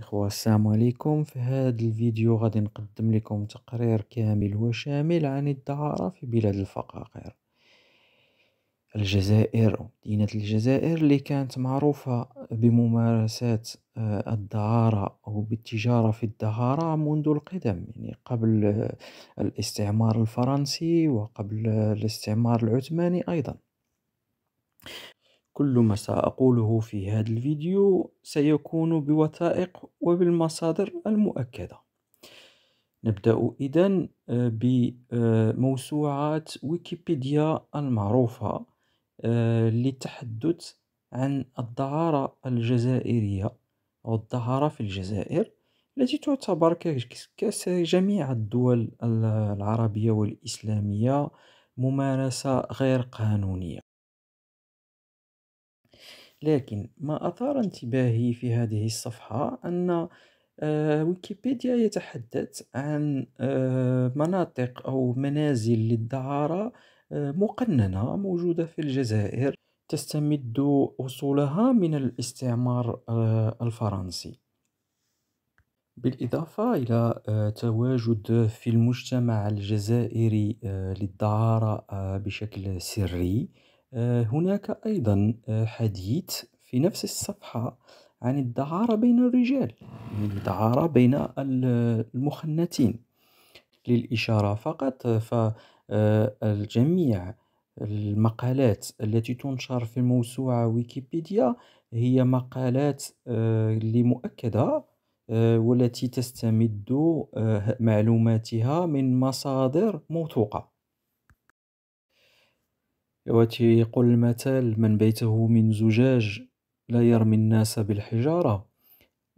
إخوة السلام عليكم في هذا الفيديو غادي نقدم لكم تقرير كامل وشامل عن الدعارة في بلاد الفقاقير الجزائر مدينة الجزائر اللي كانت معروفة بممارسات آه، الدعارة أو بالتجارة في الدعارة منذ القدم يعني قبل آه، الاستعمار الفرنسي وقبل الاستعمار العثماني أيضا كل ما سأقوله في هذا الفيديو سيكون بوثائق وبالمصادر المؤكدة نبدأ إذن آه، بموسوعات ويكيبيديا المعروفة للتحدث آه، عن الدعارة الجزائرية أو الدعارة في الجزائر التي تعتبر كجميع الدول العربية والإسلامية ممارسة غير قانونية لكن ما أثار انتباهي في هذه الصفحة أن آه، ويكيبيديا يتحدث عن آه، مناطق أو منازل للدعارة آه، مقننة موجودة في الجزائر تستمد أصولها من الاستعمار الفرنسي بالإضافة إلى تواجد في المجتمع الجزائري للدعارة بشكل سري آه، هناك أيضا آه، حديث في نفس الصفحة عن الدعارة بين الرجال يعني الدعارة بين المخنتين للإشارة فقط فالجميع آه، المقالات التي تنشر في موسوعة ويكيبيديا هي مقالات لمؤكدة والتي تستمد معلوماتها من مصادر موثوقة ويقول المثال من بيته من زجاج لا يرمي الناس بالحجارة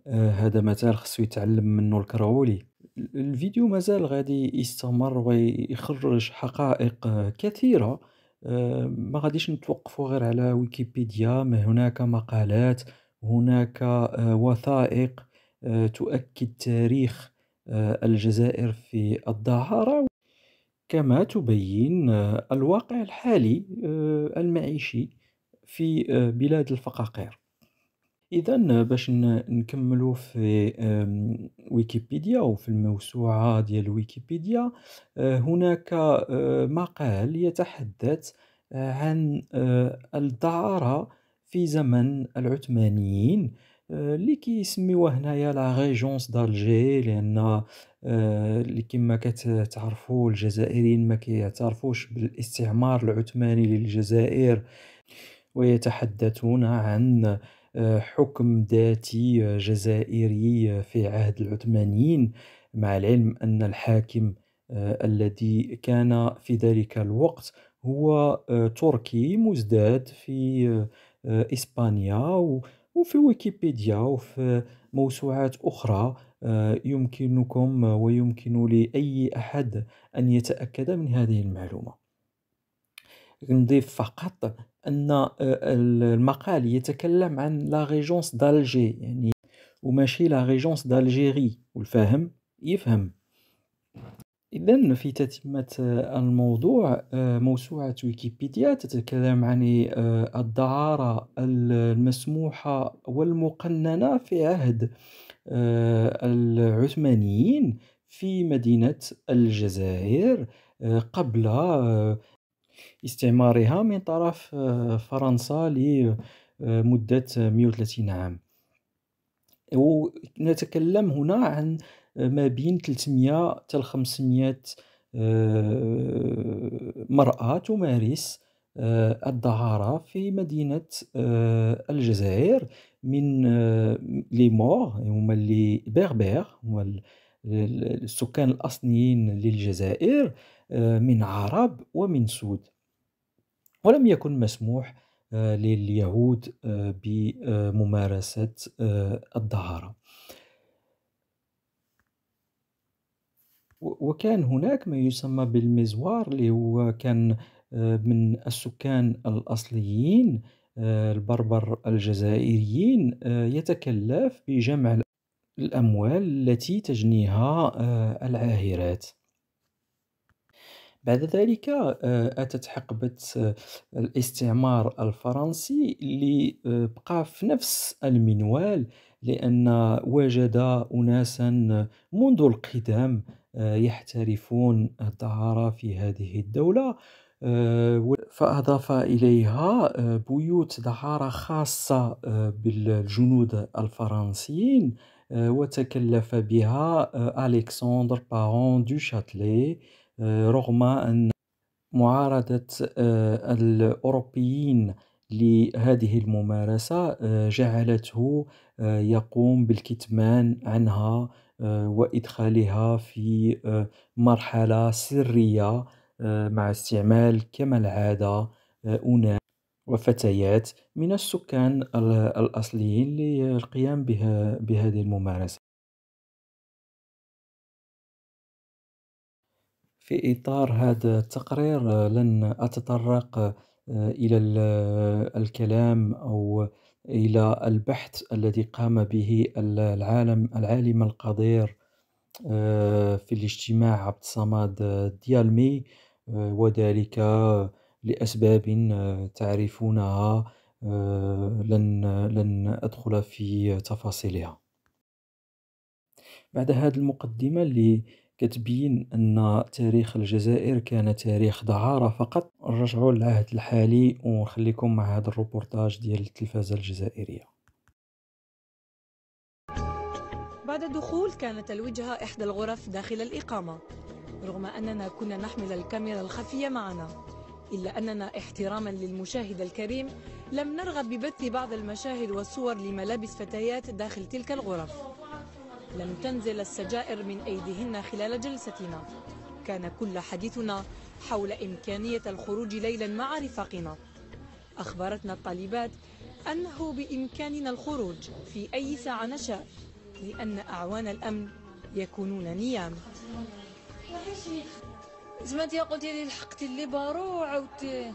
آه، هذا مثال خصو يتعلم منه الكراولي الفيديو مازال غادي يستمر ويخرج حقائق كثيرة آه، ما غاديش نتوقفوا غير على ويكيبيديا ما هناك مقالات هناك آه، وثائق تؤكد تاريخ الجزائر في الدهارة كما تبين آه، الواقع الحالي آه، المعيشي في آه، بلاد الفقاقير اذا باش نكملو في ويكيبيديا او في الموسوعه ديال ويكيبيديا هناك مقال يتحدث عن الدعاره في زمن العثمانيين آه، اللي كيسميوها هنايا لا ريجونس دالجي لان آه، اللي كما كتعرفوا الجزائريين ما كيعترفوش بالاستعمار العثماني للجزائر ويتحدثون عن آه، حكم ذاتي جزائري في عهد العثمانيين مع العلم ان الحاكم الذي كان في ذلك الوقت هو تركي مزداد في اسبانيا وفي ويكيبيديا وفي موسوعات أخرى آه، يمكنكم ويمكن لأي أحد أن يتأكد من هذه المعلومة نضيف فقط أن آه، المقال يتكلم عن لا ريجونس دالجي يعني وماشي لا ريجونس دالجيري والفاهم يفهم إذا في تتمة آه، الموضوع آه، موسوعة ويكيبيديا تتكلم عن آه، الدعارة المسموحة والمقننة في عهد العثمانيين في مدينة الجزائر قبل استعمارها من طرف فرنسا لمدة 130 عام ونتكلم هنا عن ما بين 300 حتى 500 آه، مرأة تمارس آه، الظهارة في مدينة آه، الجزائر من لي مور هما لي بيربير هما السكان الأصليين للجزائر من عرب ومن سود ولم يكن مسموح لليهود بممارسة الظهارة وكان هناك ما يسمى بالمزوار اللي هو كان آه، من السكان الأصليين آه، البربر الجزائريين آه، يتكلف بجمع الأموال التي تجنيها العاهرات بعد ذلك أتت حقبة الاستعمار الفرنسي اللي بقى في نفس المنوال لأن وجد أناسا منذ القدم آه، يحترفون الطهارة في هذه الدولة آه، فأضاف إليها آه، بيوت طهاره خاصة بالجنود الفرنسيين وتكلف بها ألكسندر بارون دو شاتلي رغم أن معارضة الأوروبيين لهذه الممارسة آه، جعلته آه، يقوم بالكتمان عنها آه، وإدخالها في مرحلة سرية مع استعمال كما العادة أناس وفتيات من السكان الأصليين للقيام بهذه الممارسة في إطار هذا التقرير لن أتطرق إلى الكلام أو إلى البحث الذي قام به العالم العالم القدير آه، في الاجتماع عبد الصمد الديالمي آه، وذلك لأسباب آه، تعرفونها لن لن أدخل في تفاصيلها بعد هذه المقدمة اللي كتبين أن تاريخ الجزائر كان تاريخ دعارة فقط نرجعوا للعهد الحالي ونخليكم مع هذا الروبورتاج ديال التلفازة الجزائرية بعد الدخول كانت الوجهة إحدى الغرف داخل الإقامة رغم أننا كنا نحمل الكاميرا الخفية معنا إلا أننا احتراما للمشاهد الكريم لم نرغب ببث بعض المشاهد والصور لملابس فتيات داخل تلك الغرف لم تنزل السجائر من أيديهن خلال جلستنا كان كل حديثنا حول إمكانية الخروج ليلا مع رفاقنا أخبرتنا الطالبات أنه بإمكاننا الخروج في أي ساعة نشاء لأن أعوان الأمن يكونون نيام زعما انت قلتي لي لحقتي اللي بارو وعاودتي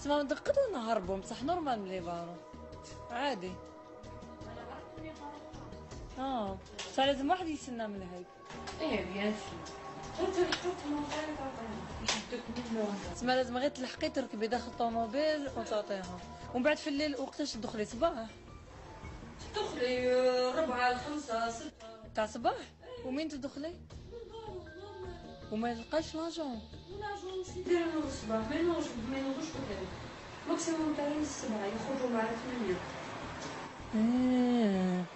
زعما ندقدو نهربو بصح نورمال اللي بارو عادي اه صار لازم واحد يستنى من هيك ايه بيان تسمى لازم غير تلحقي تركبي داخل الطوموبيل وتعطيها ومن بعد في الليل وقتاش تدخلي صباح تدخلي ربعة خمسة ستة تاع صباح ومين تدخلي؟ وما يلقاش لاجون لاجون سيدي داير الصباح ما ينوضوش ما ينوضوش بكري ماكسيموم تاع السبعة يخرجوا مع ثمانية آه.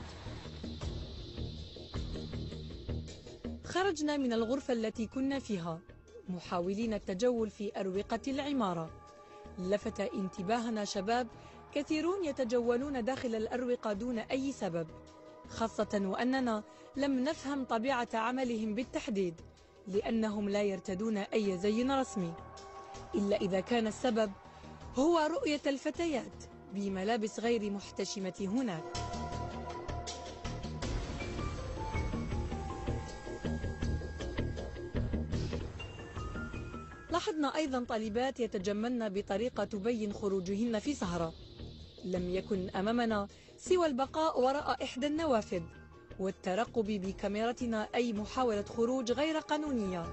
خرجنا من الغرفة التي كنا فيها محاولين التجول في أروقة العمارة لفت انتباهنا شباب كثيرون يتجولون داخل الأروقة دون أي سبب خاصة وأننا لم نفهم طبيعة عملهم بالتحديد لأنهم لا يرتدون أي زي رسمي إلا إذا كان السبب هو رؤية الفتيات بملابس غير محتشمة هناك لاحظنا أيضا طالبات يتجملن بطريقة تبين خروجهن في سهرة لم يكن أمامنا سوى البقاء وراء إحدى النوافذ والترقب بكاميرتنا أي محاولة خروج غير قانونية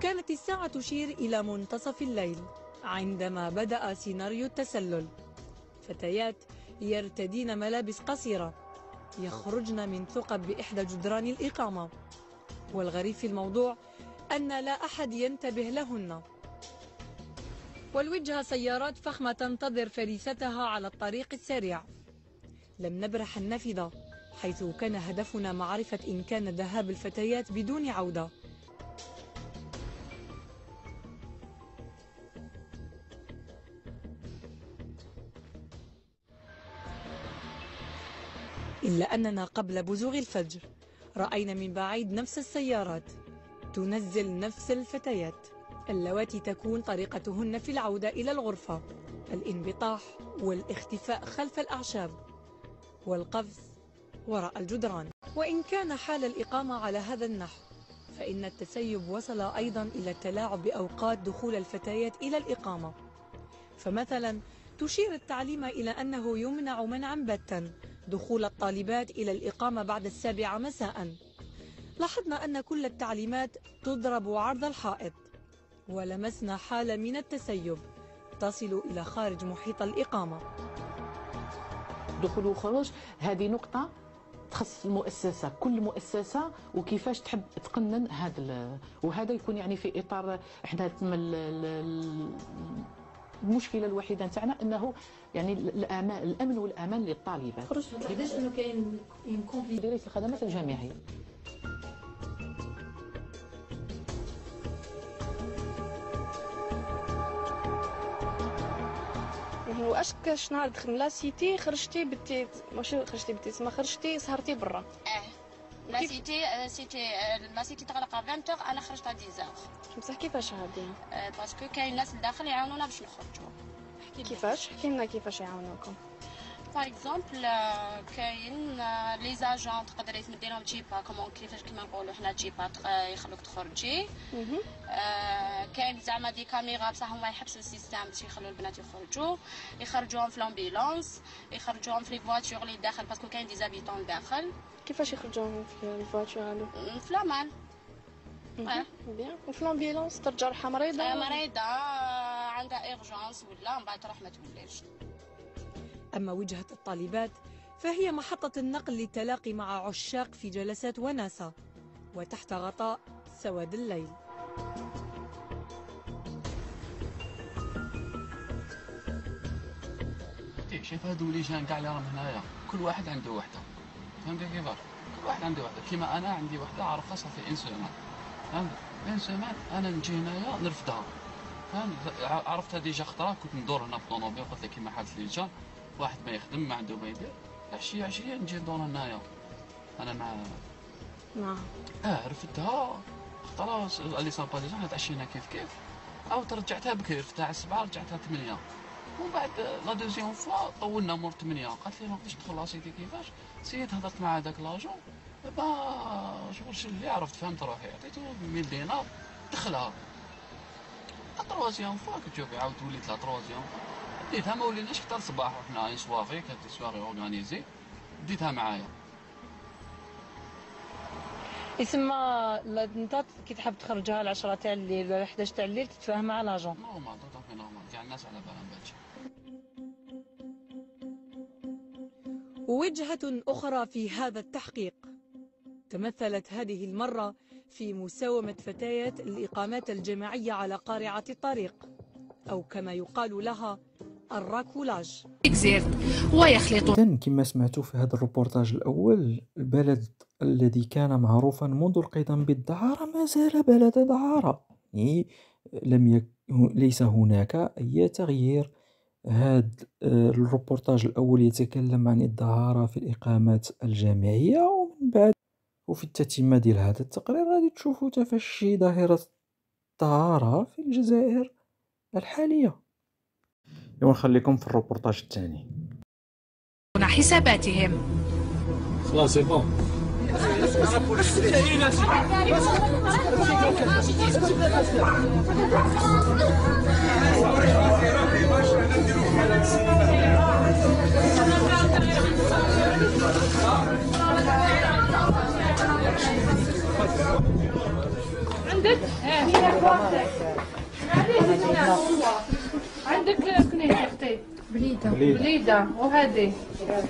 كانت الساعة تشير إلى منتصف الليل عندما بدأ سيناريو التسلل فتيات يرتدين ملابس قصيرة يخرجن من ثقب بإحدى جدران الإقامة والغريب في الموضوع أن لا أحد ينتبه لهن والوجهة سيارات فخمة تنتظر فريستها على الطريق السريع لم نبرح النافذة حيث كان هدفنا معرفة إن كان ذهاب الفتيات بدون عودة إلا أننا قبل بزوغ الفجر رأينا من بعيد نفس السيارات تنزل نفس الفتيات اللواتي تكون طريقتهن في العودة إلى الغرفة الانبطاح والاختفاء خلف الأعشاب والقفز وراء الجدران وإن كان حال الإقامة على هذا النحو فإن التسيب وصل أيضا إلى التلاعب بأوقات دخول الفتيات إلى الإقامة فمثلا تشير التعليم إلى أنه يمنع منعا باتا دخول الطالبات إلى الإقامة بعد السابعة مساء لاحظنا أن كل التعليمات تضرب عرض الحائط ولمسنا حالة من التسيب تصل إلى خارج محيط الإقامة دخول وخروج هذه نقطة تخص المؤسسة كل مؤسسة وكيفاش تحب تقنن هذا وهذا يكون يعني في إطار احنا المشكله الوحيده نتاعنا انه يعني الامان الامن والامان للطالبات خرج ما تعتقدش انه كاين مديريه الخدمات الجامعيه واش نهار دخل دخلنا سيتي خرجتي بالتيت ماشي خرجتي بالتيت ما خرجتي سهرتي برا لا سيتي آه، سيتي آه، لا سيتي تغلق 20 انا خرجت 10 بصح كيفاش هادي آه، باسكو كاين ناس لداخل يعاونونا باش نخرجوا كيفاش احكي لنا كيفاش يعاونوكم باغ اكزومبل كاين لي زاجون تقدري تمدي لهم جيبا كومون كيفاش كيما نقولوا حنا جيبا يخلوك تخرجي كاين زعما دي كاميرا بصح هما يحبسوا السيستم باش يخلوا البنات يخرجوا يخرجوهم في لامبيلونس يخرجوهم في لي فواتور اللي داخل باسكو كاين دي زابيتون داخل كيفاش يخرجوهم في الفواتور هادو فلامان بيان وفي لامبيلونس ترجع روحها مريضه آه، مريضه عندها ايرجونس ولا من بعد تروح ما توليش اما وجهه الطالبات فهي محطه النقل للتلاقي مع عشاق في جلسات وناسه وتحت غطاء سواد الليل شايف هادو لي جان كاع اللي راهم هنايا كل واحد عنده وحده فهمت كيف؟ كل واحد عنده وحده كيما انا عندي وحده عارف صافي في انسومات فهمت انسومات انا نجي هنايا نرفدها فهمت عرفتها ديجا خطره كنت ندور هنا في الطونوبيل قلت لك كيما حالت لي جا واحد ما يخدم ما عنده ما يدير عشيه عشيه نجي ندور هنايا انا مع نعم اه رفدتها خطره اللي صار ديجا تعشينا كيف كيف او رجعتها بكري رفدتها على السبعه رجعتها ثمانيه ومن بعد لا دوزيام فوا طولنا مور 8 قالت لي ما نقدرش ندخل لاسيتي كيفاش سيد هضرت مع هذاك لاجون دابا شغل اللي عرفت فهمت روحي عطيته 1000 دينار دخلها لا تروازيام فوا كتشوفي عاود وليت لا تروازيام ديتها ما وليناش حتى الصباح وحنا اين سواغي كانت سواغي اورغانيزي ديتها معايا يسمى انت كي تحب تخرجها ل 10 تاع الليل ولا 11 تاع الليل تتفاهم مع لاجون نورمال طوطا في نورمال كاع الناس على بالهم بهادشي وجهة أخرى في هذا التحقيق تمثلت هذه المرة في مساومة فتيات الإقامات الجماعية على قارعة الطريق أو كما يقال لها الراكولاج إذن كما سمعتوا في هذا الروبورتاج الأول البلد الذي كان معروفا منذ القدم بالدعارة ما زال بلد دعارة يعني لم يك... ليس هناك أي تغيير هاد آه، الروبورتاج الأول يتكلم عن الدهارة في الإقامات الجامعية ومن بعد وفي التتمة ديال هذا التقرير غادي تشوفوا تفشي ظاهرة الدهارة في الجزائر الحالية يوم نخليكم في الروبورتاج الثاني حساباتهم خلاص بون عندك؟ اه عندك كنيت اختي بليده بليده وهذه شراقه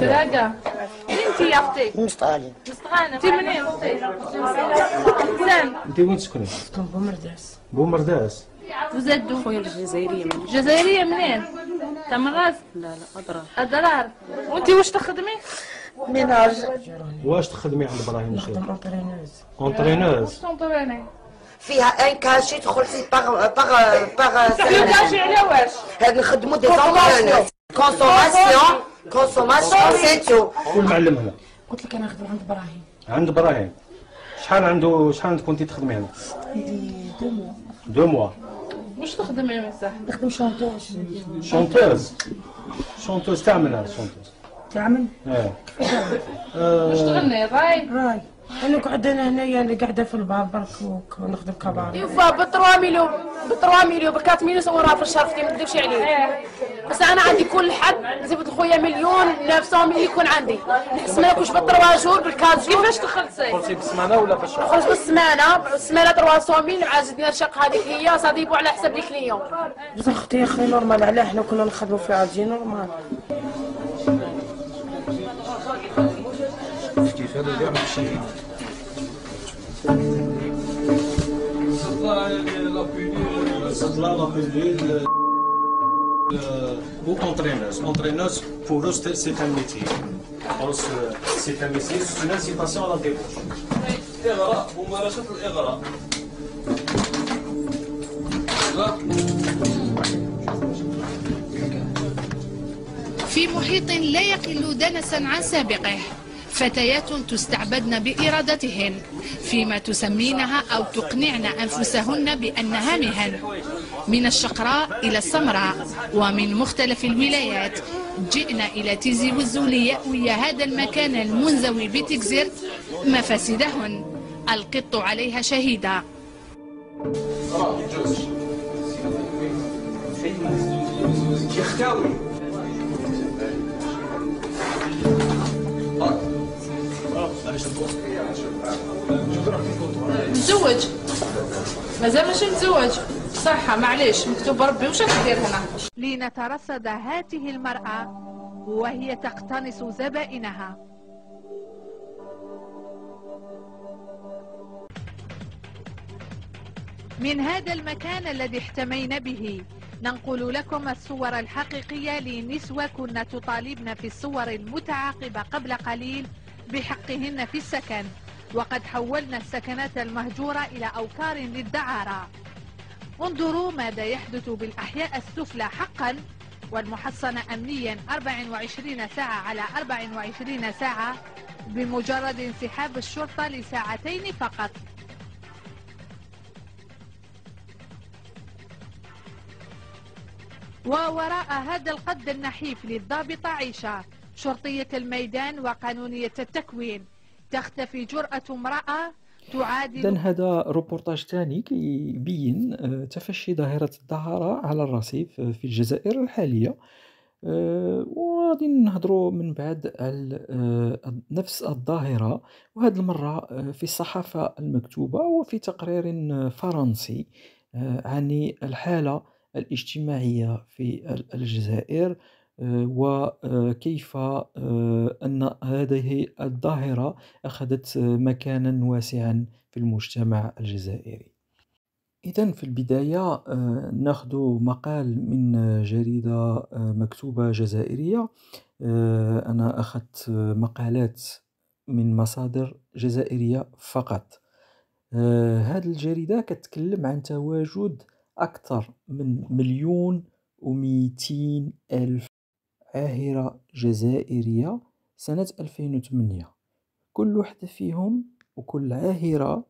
شراقه انت يا اختي مستغانه مستغانه انت منين اختي؟ انت وين تسكني؟ سكن بومرداس بومرداس وزادو خويا الجزائريه منين الجزائريه منين تاع مراس لا لا اضرار اضرار وانت واش تخدمي ميناج واش تخدمي عند ابراهيم شيخ اونترينوز اونترينوز فيها ان كاشي تدخل فيه باغ باغ باغ كاشي على واش هاد نخدمو دي زونترينوز كونسوماسيون كونسوماسيون سيتو شكون معلمها قلت لك انا نخدم عند ابراهيم عند ابراهيم شحال عنده شحال كنتي تخدمي هنا؟ دو موا دو موا مش تخدم يا مساح تخدم شونتوز شونتوز شونتوز تعملها شونتوز تعمل؟ ايه مش تغني راي راي نقعد انا هنايا اللي يعني قاعده في الباب برك ونخدم كبار يوفا ب 3 مليون ب 3 مليون ب 4 صورها في شرفتي ما نكذبش عليك بس انا عندي كل حد زبد خويا مليون 900 مليون يكون عندي نحس ما ناكلش ب 3 جور بال 4 جور كيفاش تخلصي؟ تخلصي بالسمانه ولا باش نخلص بالسمانه بالسمانه 300 مع زدنا الشق هذيك هي صديبو على حساب لي كليون. اختي اخي نورمال علاه حنا كنا نخدموا في العاجين نورمال هذا اللي بيعمل الشهيد Ou entraîneuse. Entraîneuse, pour eux, c'est un métier. C'est un métier, c'est une incitation à la débauche. إغراء ممارسة الإغراء. لا. في محيط لا يقل دنسا عن سابقه فتيات تستعبدن بإرادتهن فيما تسمينها أو تقنعن أنفسهن بأنها مهن من الشقراء إلى السمراء ومن مختلف الولايات جئنا إلى تيزي وزو ليأوي هذا المكان المنزوي بتكزرت مفاسدهن القط عليها شهيدة يختاوي متزوج مازال ماشي متزوج صحة معليش مكتوب ربي واش كدير هنا لنترصد هذه هاته المرأة وهي تقتنص زبائنها من هذا المكان الذي احتمينا به ننقل لكم الصور الحقيقية لنسوة كنا تطالبن في الصور المتعاقبة قبل قليل بحقهن في السكن وقد حولنا السكنات المهجورة إلى أوكار للدعارة انظروا ماذا يحدث بالأحياء السفلى حقا والمحصنة أمنيا 24 ساعة على 24 ساعة بمجرد انسحاب الشرطة لساعتين فقط ووراء هذا القد النحيف للضابطة عيشة شرطية الميدان وقانونية التكوين تختفي جرأة امرأة تعادل إذن هذا روبورتاج ثاني كيبين آه، تفشي ظاهرة الدهارة على الرصيف آه، في الجزائر الحالية آه، وغادي نهضروا من بعد على نفس الظاهرة وهذه المرة في الصحافة المكتوبة وفي تقرير فرنسي عن الحالة الاجتماعية في الجزائر وكيف آه، آه، أن هذه الظاهرة أخذت آه، مكانا واسعا في المجتمع الجزائري إذا في البداية ناخذ مقال من جريدة مكتوبة جزائرية أنا أخذت مقالات من مصادر جزائرية فقط هذه الجريدة كتكلم عن تواجد أكثر من مليون وميتين ألف عاهرة جزائرية سنة 2008 كل وحدة فيهم وكل عاهرة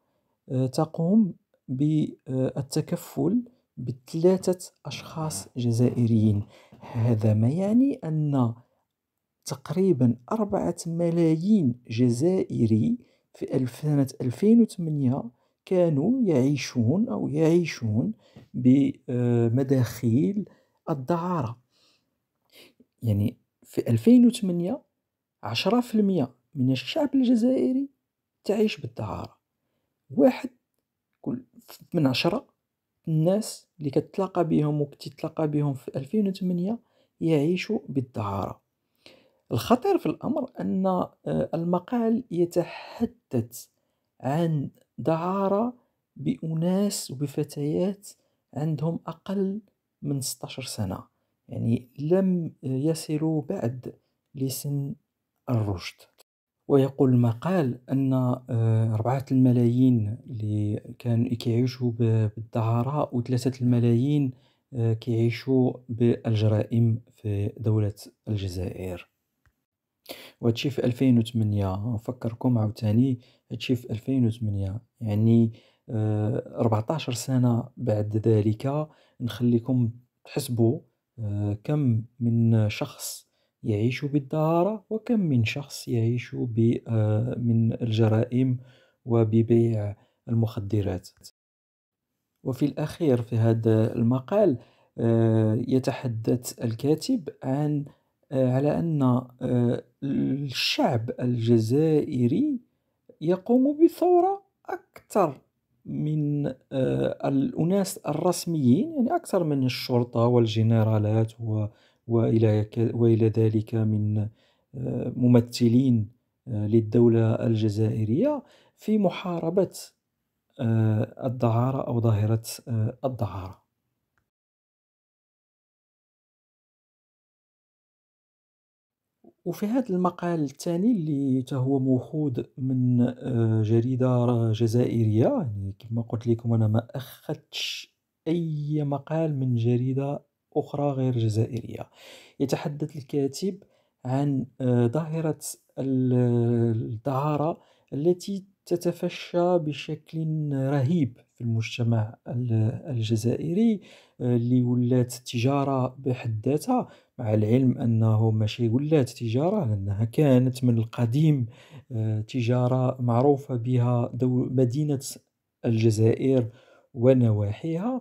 آه، تقوم بالتكفل بثلاثة أشخاص جزائريين هذا ما يعني أن تقريبا أربعة ملايين جزائري في سنة 2008 كانوا يعيشون أو يعيشون بمداخيل الدعارة يعني في 2008 10% من الشعب الجزائري تعيش بالدعارة واحد كل من عشرة الناس اللي كتلاقى بهم وكتتلاقى بهم في 2008 يعيشوا بالدعارة الخطير في الأمر أن آه، المقال يتحدث عن دعارة بأناس وبفتيات عندهم أقل من 16 سنة يعني لم يصلوا بعد لسن الرشد ويقول المقال أن آه، أربعة الملايين اللي كان كيعيشوا بالدعارة وثلاثة الملايين آه، كيعيشوا بالجرائم في دولة الجزائر وهادشي في 2008 نفكركم عاوتاني هادشي في 2008 يعني 14 آه، سنة بعد ذلك نخليكم تحسبوا آه، كم من شخص يعيش بالدهارة وكم من شخص يعيش آه، من الجرائم وببيع المخدرات وفي الأخير في هذا المقال آه، يتحدث الكاتب عن على أن الشعب الجزائري يقوم بثورة أكثر من آه، الأناس الرسميين يعني أكثر من الشرطة والجنرالات وإلى وإلى ذلك من آه، ممثلين آه، للدولة الجزائرية في محاربة الدعارة أو ظاهرة الدعارة وفي هذا المقال الثاني اللي هو موخود من آه، جريدة جزائرية يعني كما قلت لكم أنا ما أخذتش أي مقال من جريدة أخرى غير جزائرية يتحدث الكاتب عن آه، ظاهرة الدهارة التي تتفشى بشكل رهيب في المجتمع الجزائري آه، اللي ولات تجارة بحد ذاتها مع العلم أنه ماشي ولات تجارة لأنها كانت من القديم آه، تجارة معروفة بها دو مدينة الجزائر ونواحيها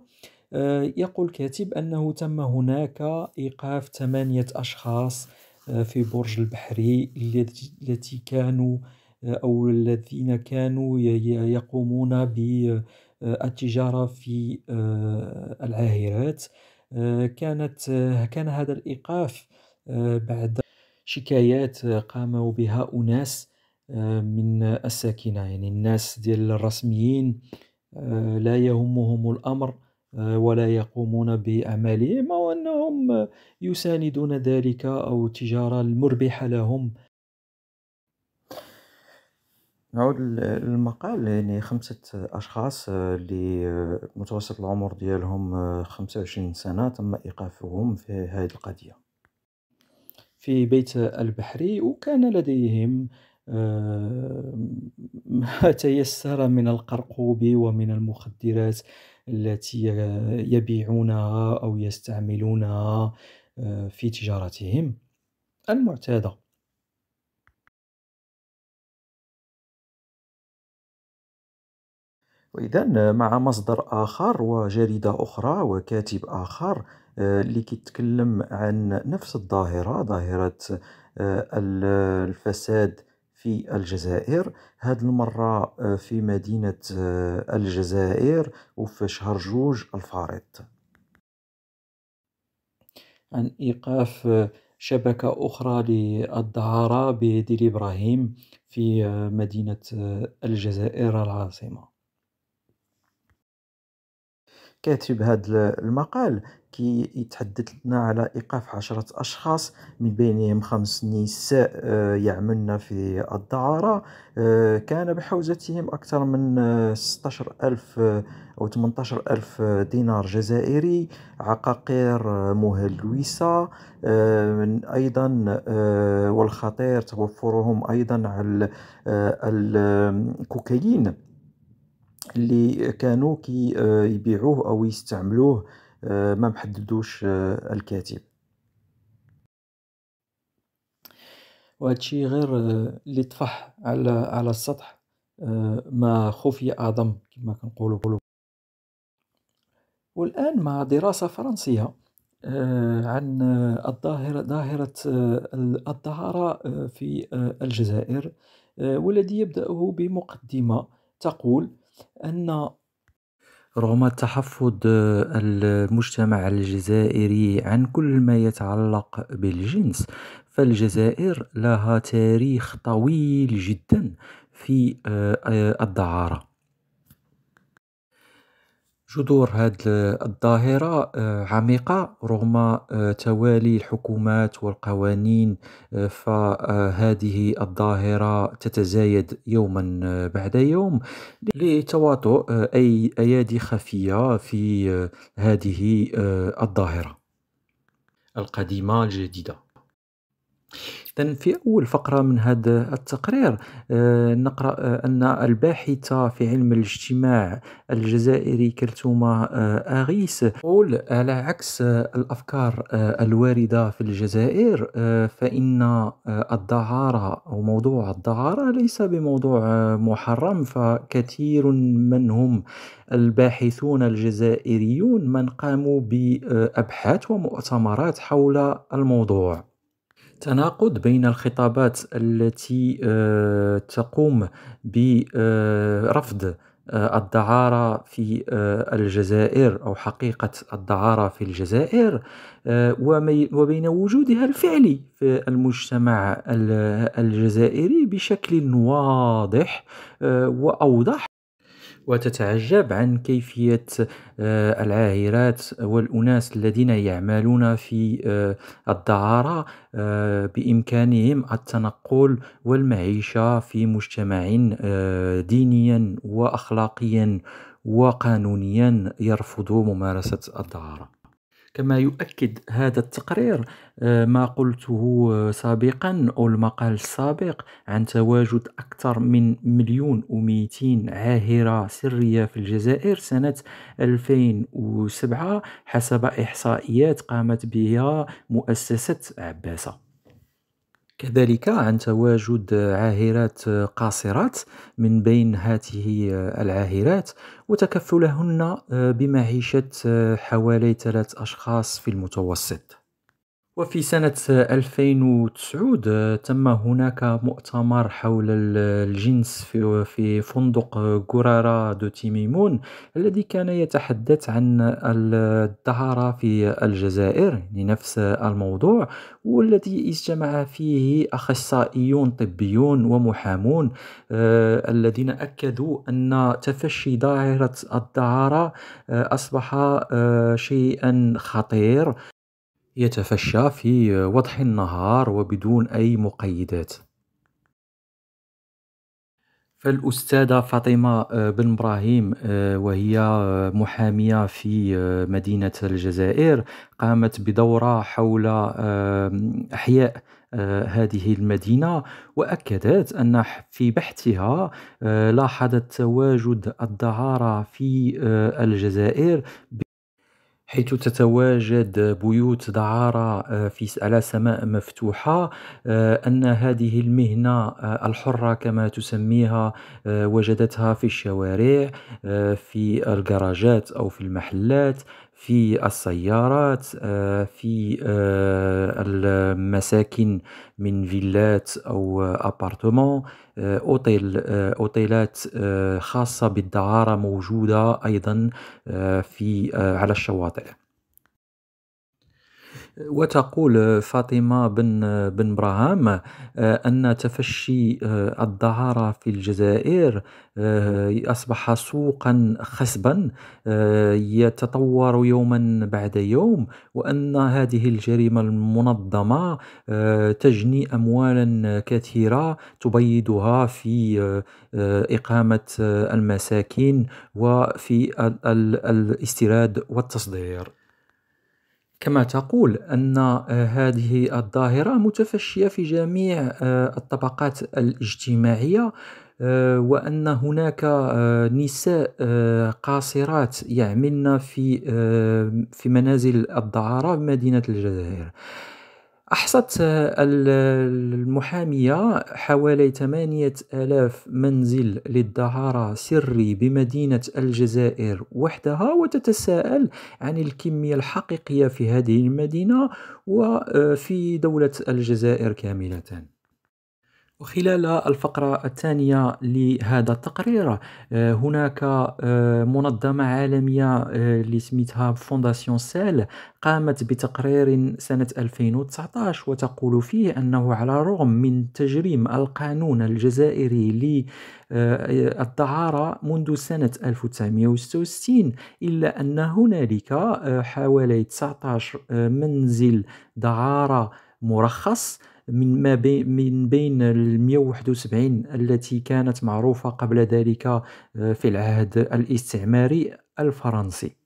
آه، يقول كاتب أنه تم هناك إيقاف ثمانية أشخاص آه، في برج البحري التي كانوا أو الذين كانوا يقومون بالتجارة في العاهرات كانت كان هذا الإيقاف بعد شكايات قاموا بها أناس من الساكنة يعني الناس ديال الرسميين لا يهمهم الأمر ولا يقومون بأعمالهم وانهم يساندون ذلك أو تجارة المربحه لهم نعود للمقال يعني خمسة أشخاص آه، اللي آه، متوسط العمر ديالهم آه، خمسة وعشرين سنة تم إيقافهم في هذه القضية في بيت البحري وكان لديهم ما تيسر من القرقوب ومن المخدرات التي يبيعونها أو يستعملونها في تجارتهم المعتاده وإذا مع مصدر آخر وجريدة أخرى وكاتب آخر آه، اللي كيتكلم عن نفس الظاهرة ظاهرة آه، الفساد في الجزائر هاد المرة آه، في مدينة الجزائر وفي شهر جوج الفارط عن إيقاف شبكة أخرى للدعارة بدير إبراهيم في مدينة الجزائر العاصمة كاتب هذا المقال كيتحدث لنا على ايقاف عشرة اشخاص من بينهم خمس نساء آه، يعملن في الدعاره آه، كان بحوزتهم اكثر من 16 آه، الف او 18 الف دينار جزائري عقاقير مهلوسه من ايضا والخطير توفرهم ايضا على الكوكايين اللي كانوا كي يبيعوه او يستعملوه آه، ما محددوش آه، الكاتب وهادشي غير آه، اللي طفح على على السطح ما خفي اعظم كما كنقولوا والان مع دراسه فرنسيه عن الظاهره ظاهره الطهاره في الجزائر والذي يبداه بمقدمه تقول أن رغم تحفظ المجتمع الجزائري عن كل ما يتعلق بالجنس فالجزائر لها تاريخ طويل جدا في آه، الدعارة جذور هذه الظاهرة آه، عميقة رغم آه، توالي الحكومات والقوانين آه، فهذه الظاهرة تتزايد يوما بعد يوم لتواطؤ أي أيادي خفية في هذه الظاهرة القديمة الجديدة إذا في أول فقرة من هذا التقرير آه، نقرأ آه، أن الباحثة في علم الاجتماع الجزائري كلثومة آه، آغيس تقول على عكس الأفكار الواردة في الجزائر فإن الدعارة أو موضوع الدعارة ليس بموضوع محرم فكثير من هم الباحثون الجزائريون من قاموا بأبحاث ومؤتمرات حول الموضوع تناقض بين الخطابات التي آه، تقوم برفض آه، آه، الدعارة في الجزائر أو حقيقة الدعارة في الجزائر وبين وجودها الفعلي في المجتمع الجزائري بشكل واضح وأوضح وتتعجب عن كيفية آه، العاهرات والأناس الذين يعملون في آه، الدعارة آه، بإمكانهم التنقل والمعيشة في مجتمع دينيا وأخلاقيا وقانونيا يرفض ممارسة الدعارة. كما يؤكد هذا التقرير آه، ما قلته آه، سابقا أو المقال السابق عن تواجد أكثر من مليون ومئتين عاهرة سرية في الجزائر سنة 2007 حسب إحصائيات قامت بها مؤسسة عباسة كذلك عن تواجد عاهرات قاصرات من بين هاته العاهرات وتكفلهن بمعيشة حوالي ثلاث أشخاص في المتوسط وفي سنة 2009 تم هناك مؤتمر حول الجنس في فندق غورارا دو تيميمون الذي كان يتحدث عن الدهرة في الجزائر لنفس يعني الموضوع والذي اجتمع فيه أخصائيون طبيون ومحامون آه، الذين أكدوا أن تفشي ظاهرة الدهرة آه، أصبح آه، شيئا خطير يتفشى في وضح النهار وبدون أي مقيدات فالأستاذة فاطمة آه، بن إبراهيم آه، وهي آه، محامية في مدينة الجزائر قامت بدورة حول أحياء هذه المدينة وأكدت أن في بحثها لاحظت تواجد الدعارة في الجزائر حيث تتواجد بيوت دعارة آه، في على سماء مفتوحة آه، أن هذه المهنة آه، الحرة كما تسميها وجدتها في الشوارع في الجراجات أو في المحلات في السيارات في المساكن من فيلات أو أبارتمون آه، أوتيل أوتيلات آه، آه، خاصة بالدعارة موجودة أيضا في على الشواطئ. وتقول فاطمة بن بن براهام آه، أن تفشي آه، الدهارة في الجزائر آه، أصبح سوقا خصبا يتطور يوما بعد يوم وأن هذه الجريمة المنظمة تجني أموالا كثيرة تبيضها في إقامة المساكين وفي الاستيراد والتصدير كما تقول أن آه، هذه الظاهرة متفشية في جميع آه، الطبقات الاجتماعية آه، وأن هناك نساء قاصرات يعملن في في منازل الدعارة بمدينة الجزائر أحصت المحامية حوالي 8000 منزل للدعارة سري بمدينة الجزائر وحدها وتتساءل عن الكمية الحقيقية في هذه المدينة وفي آه، دولة الجزائر كاملة وخلال الفقرة الثانية لهذا التقرير آه، هناك آه، منظمة عالمية آه، اللي سميتها فونداسيون سيل قامت بتقرير سنة 2019 وتقول فيه أنه على الرغم من تجريم القانون الجزائري للدعارة منذ سنة 1966 إلا أن هنالك حوالي 19 منزل دعارة مرخص من ما بين من بين ال 171 التي كانت معروفة قبل ذلك آه، في العهد الاستعماري الفرنسي.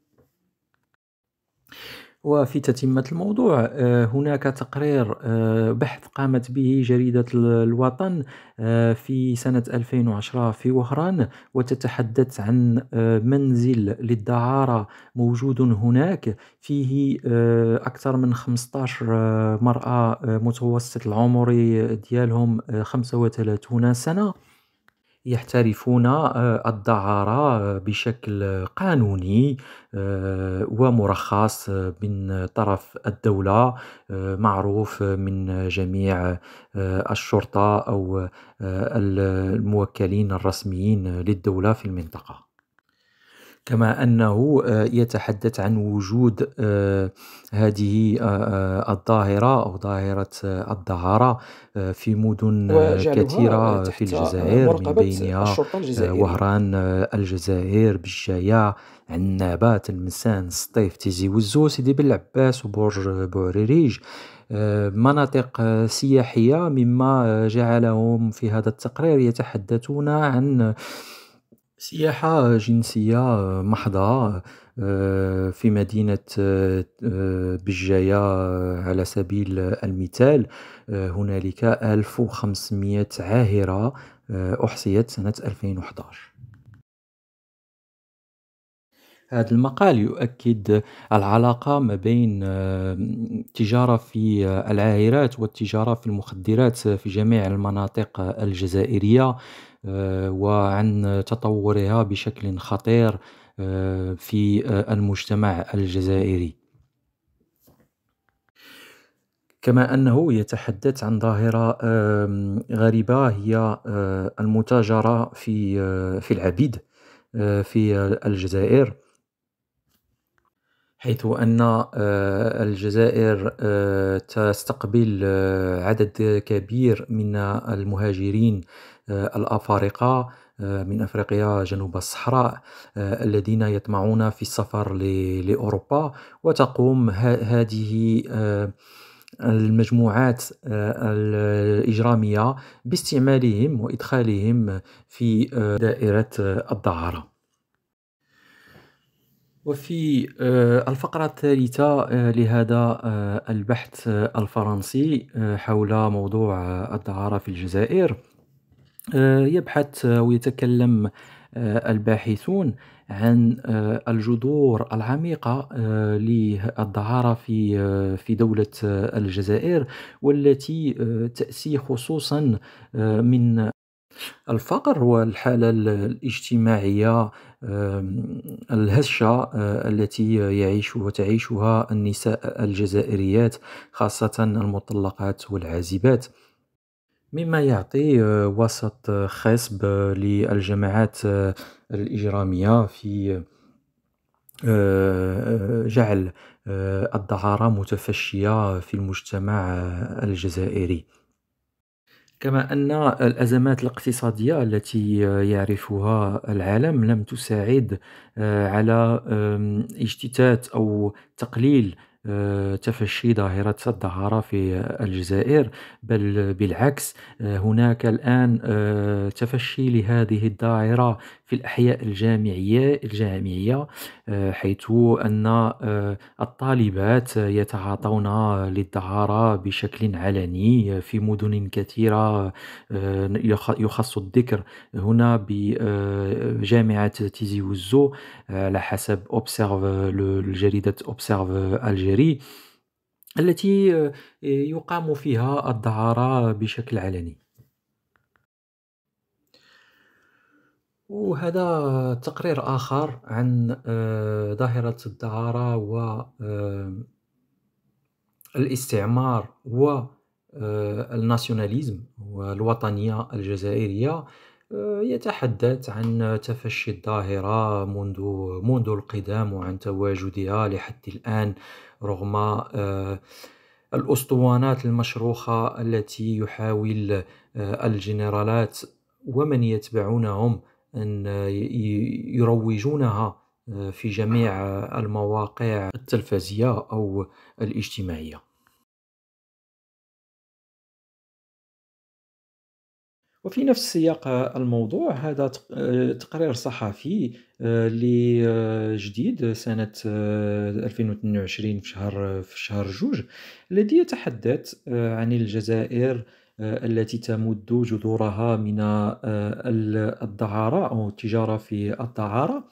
وفي تتمة الموضوع آه، هناك تقرير آه، بحث قامت به جريدة الوطن آه، في سنة 2010 في وهران وتتحدث عن منزل للدعارة موجود هناك فيه أكثر من 15 مرأة متوسط العمر ديالهم 35 سنة يحترفون آه، الدعارة آه، بشكل قانوني آه، ومرخص من طرف الدولة معروف من جميع الشرطة أو الموكلين الرسميين للدولة في المنطقة. كما أنه آه، يتحدث عن وجود آه، هذه آه، الظاهرة أو ظاهرة الدهارة في مدن كثيرة في الجزائر من بينها وهران الجزائر بالجايه عنابات المسان سطيف تيزي وزو سيدي بن العباس وبرج بوعريريج مناطق سياحية مما جعلهم في هذا التقرير يتحدثون عن سياحة جنسية محضة آه، في مدينة آه، بجاية آه، على سبيل المثال هنالك 1500 عاهرة أحصيت سنة 2011 هذا المقال يؤكد العلاقة ما بين التجارة في العاهرات والتجارة في المخدرات في جميع المناطق الجزائرية آه، وعن تطورها بشكل خطير آه، في آه، المجتمع الجزائري كما انه يتحدث عن ظاهره غريبه هي المتاجره في في العبيد في الجزائر حيث ان الجزائر تستقبل عدد كبير من المهاجرين آه، الافارقه آه، من افريقيا جنوب الصحراء آه، الذين يطمعون في السفر لاوروبا وتقوم هذه المجموعات الاجراميه باستعمالهم وادخالهم في دائره الدعاره وفي الفقرة الثالثة لهذا البحث الفرنسي حول موضوع الدعارة في الجزائر آه، يبحث آه، ويتكلم آه، الباحثون عن الجذور العميقة للدعارة في في دولة الجزائر والتي تأتي خصوصا من الفقر والحالة الاجتماعية الهشة التي يعيش وتعيشها النساء الجزائريات خاصة المطلقات والعازبات مما يعطي آه، وسط آه، خصب آه، للجماعات الإجرامية في جعل الدعارة متفشية في المجتمع الجزائري كما أن الأزمات الاقتصادية التي يعرفها العالم لم تساعد على اجتتات أو تقليل آه، تفشي ظاهرة الدعارة في الجزائر بل بالعكس آه، هناك الآن آه، تفشي لهذه الظاهرة في الأحياء الجامعية الجامعية حيث أن الطالبات يتعاطون للدعارة بشكل علني في مدن كثيرة يخص الذكر هنا بجامعة تيزي وزو على حسب أوبسيرف الجريدة أوبسيرف الجزائر التجاري التي آه، يقام فيها الدعارة بشكل علني وهذا تقرير آخر عن آه، ظاهرة الدعارة و آه، الاستعمار والناسيوناليزم والوطنية الجزائرية آه، يتحدث عن تفشي الظاهرة منذ منذ القدم وعن تواجدها لحد الآن رغم آه، الأسطوانات المشروخة التي يحاول آه، الجنرالات ومن يتبعونهم أن يروجونها في جميع المواقع التلفزية أو الاجتماعية وفي نفس سياق الموضوع هذا آه، تقرير صحفي آه، لجديد آه، سنة 2022 في شهر في شهر جوج الذي يتحدث عن الجزائر التي تمد جذورها من الدعارة أو التجارة في الدعارة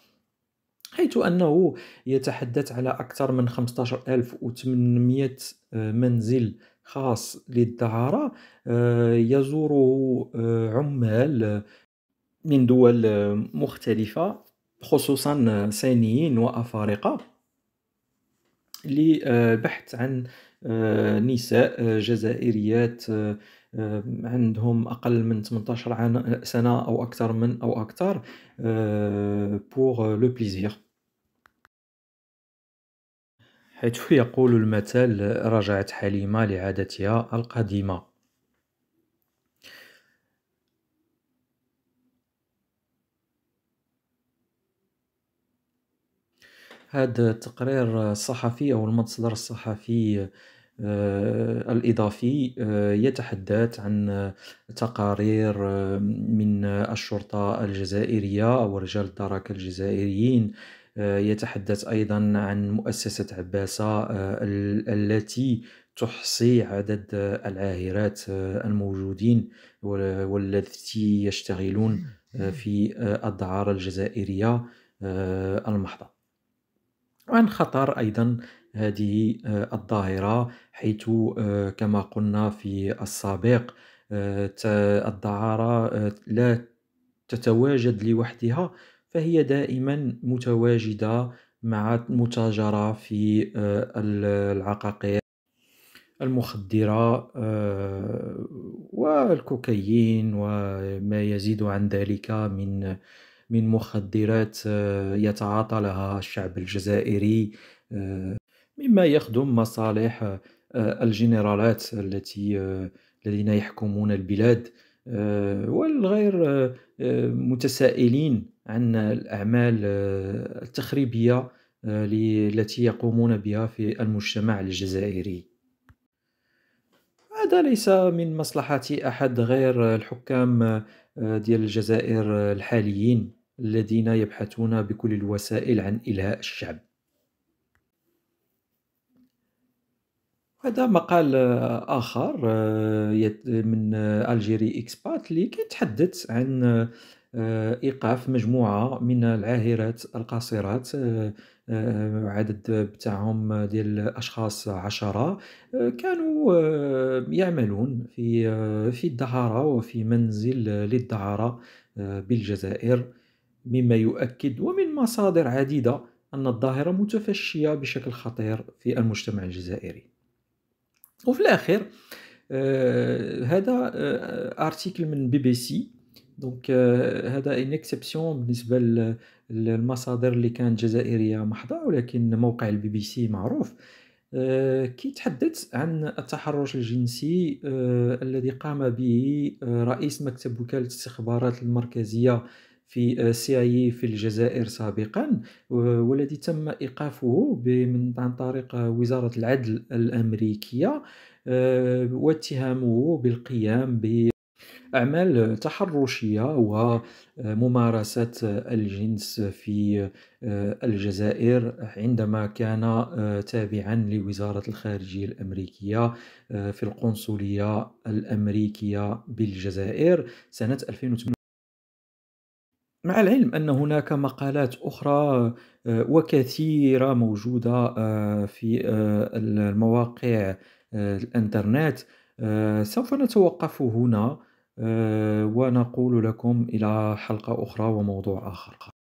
حيث أنه يتحدث على أكثر من 15800 منزل خاص للدعارة آه، يزوره آه، عمال آه، من دول مختلفة خصوصا صينيين وأفارقة لبحث عن نساء جزائريات عندهم اقل من 18 سنه او اكثر من او اكثر بور لو بليزير حيث يقول المثل رجعت حليمة لعادتها القديمة هذا التقرير الصحفي أو المصدر الصحفي آه، الإضافي آه، يتحدث عن تقارير آه، من الشرطة الجزائرية ورجال رجال الدرك الجزائريين آه، يتحدث أيضا عن مؤسسة عباسة آه، التي تحصي عدد العاهرات آه، الموجودين والتي يشتغلون في الدعارة الجزائرية المحضة وعن خطر أيضا هذه الظاهرة حيث كما قلنا في السابق الدعارة لا تتواجد لوحدها فهي دائما متواجدة مع متاجرة في آه، العقاقير المخدرة آه، والكوكايين وما يزيد عن ذلك من من مخدرات آه، يتعاطى لها الشعب الجزائري مما يخدم مصالح الجنرالات التي الذين يحكمون البلاد آه، والغير آه، آه، متسائلين عن الأعمال التخريبية التي يقومون بها في المجتمع الجزائري هذا ليس من مصلحة أحد غير الحكام ديال الجزائر الحاليين الذين يبحثون بكل الوسائل عن إلهاء الشعب هذا مقال اخر آه، من الجيري اكسبات اللي كيتحدث عن آه، ايقاف مجموعه من العاهرات القاصرات آه، عدد بتاعهم ديال الاشخاص عشرة كانوا يعملون في في الدعاره وفي منزل للدعاره بالجزائر مما يؤكد ومن مصادر عديده ان الظاهره متفشيه بشكل خطير في المجتمع الجزائري وفي الاخير آه هذا آه ارتيكل من بي بي سي دونك آه هذا ان اكسبسيون بالنسبه للمصادر اللي كانت جزائريه محضه ولكن موقع البي بي سي معروف آه، كيتحدث عن التحرش الجنسي آه، الذي قام به آه، رئيس مكتب وكاله الاستخبارات المركزيه في سي آه، اي e في الجزائر سابقا والذي تم ايقافه من عن طريق وزاره العدل الامريكيه آه، واتهامه بالقيام ب أعمال تحرشية وممارسة آه، الجنس في الجزائر عندما كان تابعا لوزارة الخارجية الأمريكية في القنصلية الأمريكية بالجزائر سنة 2008 مع العلم ان هناك مقالات اخرى آه، وكثيره موجوده آه، في آه، المواقع الانترنت سوف نتوقف هنا ونقول لكم الى حلقه اخرى وموضوع اخر